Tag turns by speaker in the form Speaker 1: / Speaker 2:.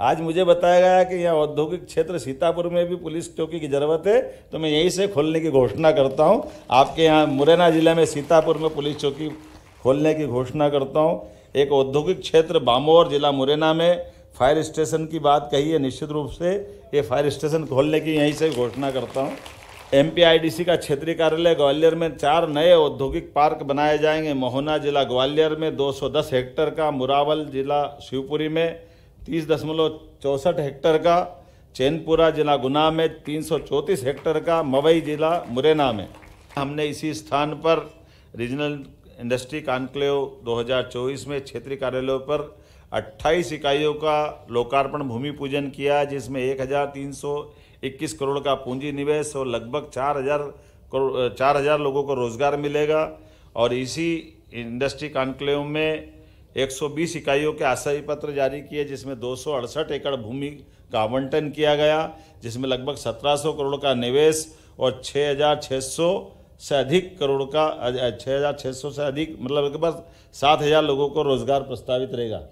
Speaker 1: आज मुझे बताया गया कि यह औद्योगिक क्षेत्र सीतापुर में भी पुलिस चौकी की ज़रूरत है तो मैं यहीं से खोलने की घोषणा करता हूँ आपके यहाँ मुरैना ज़िले में सीतापुर में पुलिस चौकी खोलने की घोषणा करता हूँ एक औद्योगिक क्षेत्र बामोर जिला मुरैना में फायर स्टेशन की बात कही है निश्चित रूप से ये फायर स्टेशन खोलने की यहीं से घोषणा करता हूँ एम का क्षेत्रीय कार्यालय ग्वालियर में चार नए औद्योगिक पार्क बनाए जाएंगे मोहना जिला ग्वालियर में 210 हेक्टेयर का मुरावल जिला शिवपुरी में तीस दशमलव चौंसठ हेक्टर का चैनपुरा जिला गुना में तीन सौ चौंतीस हेक्टर का मवई जिला मुरैना में हमने इसी स्थान पर रीजनल इंडस्ट्री कॉन्क्लेव 2024 में क्षेत्रीय कार्यालयों पर 28 इकाइयों का लोकार्पण भूमि पूजन किया जिसमें 1,321 करोड़ का पूंजी निवेश और लगभग 4,000 चार हजार लोगों को रोजगार मिलेगा और इसी इंडस्ट्री कॉन्क्लेव में 120 इकाइयों के आशय पत्र जारी किए जिसमें दो एकड़ भूमि का आवंटन किया गया जिसमें लगभग 1700 करोड़ का निवेश और 6600 से अधिक करोड़ का 6600 से अधिक मतलब लगभग 7000 लोगों को रोजगार प्रस्तावित रहेगा